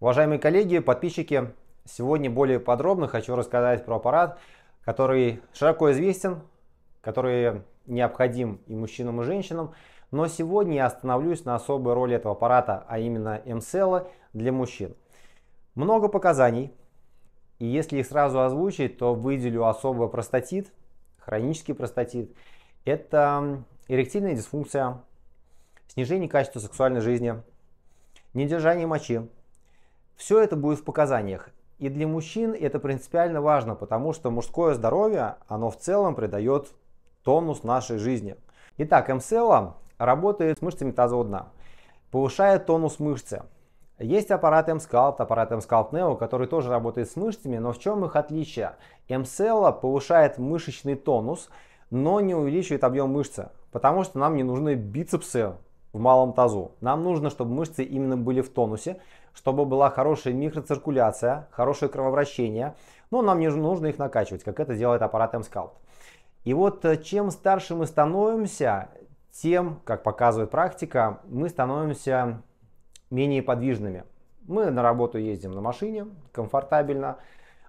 Уважаемые коллеги, подписчики, сегодня более подробно хочу рассказать про аппарат, который широко известен, который необходим и мужчинам, и женщинам. Но сегодня я остановлюсь на особой роли этого аппарата, а именно МСЛ для мужчин. Много показаний, и если их сразу озвучить, то выделю особый простатит, хронический простатит. Это эректильная дисфункция, снижение качества сексуальной жизни, недержание мочи, все это будет в показаниях. И для мужчин это принципиально важно, потому что мужское здоровье, оно в целом придает тонус нашей жизни. Итак, МСЛ работает с мышцами тазового дна, повышает тонус мышцы. Есть аппарат МСКАЛТ, аппарат МСКАЛТ Нео, который тоже работает с мышцами, но в чем их отличие? МСЛ повышает мышечный тонус, но не увеличивает объем мышцы, потому что нам не нужны бицепсы в малом тазу. Нам нужно, чтобы мышцы именно были в тонусе, чтобы была хорошая микроциркуляция, хорошее кровообращение, но нам не нужно их накачивать, как это делает аппарат M-Sculpt. И вот э, чем старше мы становимся, тем, как показывает практика, мы становимся менее подвижными. Мы на работу ездим на машине комфортабельно,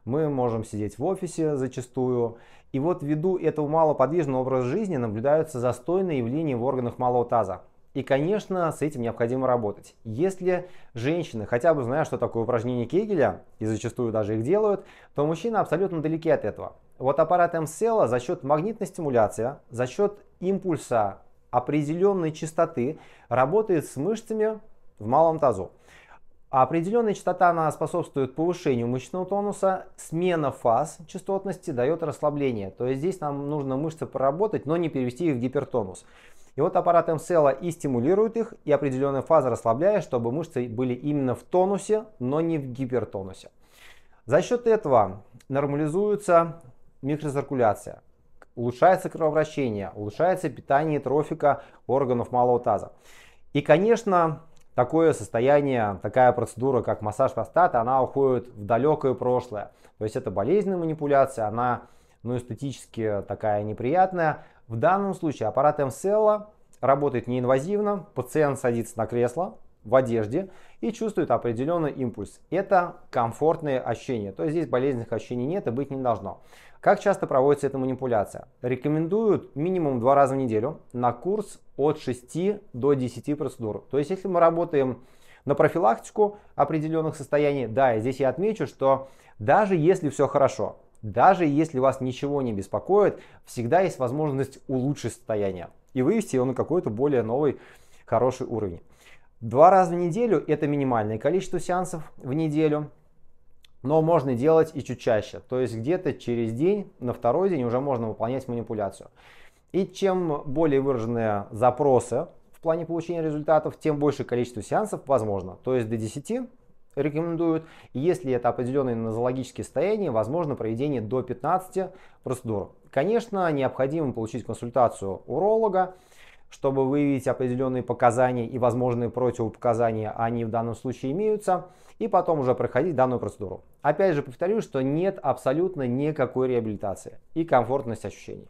мы можем сидеть в офисе зачастую. И вот ввиду этого малоподвижного образа жизни наблюдаются застойные явления в органах малого таза. И, конечно, с этим необходимо работать. Если женщины хотя бы знают, что такое упражнение Кегеля, и зачастую даже их делают, то мужчины абсолютно далеки от этого. Вот аппарат МСЛ за счет магнитной стимуляции, за счет импульса определенной частоты работает с мышцами в малом тазу. Определенная частота она способствует повышению мышечного тонуса, смена фаз частотности дает расслабление. То есть здесь нам нужно мышцы поработать, но не перевести их в гипертонус. И вот аппарат МСЛ и стимулирует их, и определенная фаза расслабляя, чтобы мышцы были именно в тонусе, но не в гипертонусе. За счет этого нормализуется микроциркуляция, улучшается кровообращение, улучшается питание и трофика органов малого таза. И, конечно, такое состояние, такая процедура, как массаж простаты, она уходит в далекое прошлое. То есть это болезненная манипуляция, она ну, эстетически такая неприятная, в данном случае аппарат МСЛ работает неинвазивно, пациент садится на кресло в одежде и чувствует определенный импульс. Это комфортные ощущения, то есть здесь болезненных ощущений нет и быть не должно. Как часто проводится эта манипуляция? Рекомендуют минимум два раза в неделю на курс от 6 до 10 процедур. То есть если мы работаем на профилактику определенных состояний. Да, и здесь я отмечу, что даже если все хорошо, даже если вас ничего не беспокоит, всегда есть возможность улучшить состояние и вывести его на какой-то более новый хороший уровень. Два раза в неделю – это минимальное количество сеансов в неделю, но можно делать и чуть чаще. То есть где-то через день, на второй день уже можно выполнять манипуляцию. И чем более выраженные запросы в плане получения результатов, тем больше количество сеансов возможно. То есть до 10 рекомендуют. И если это определенные нозологические состояния, возможно проведение до 15 процедур. Конечно, необходимо получить консультацию уролога, чтобы выявить определенные показания и возможные противопоказания, а они в данном случае имеются, и потом уже проходить данную процедуру. Опять же повторю, что нет абсолютно никакой реабилитации и комфортность ощущений.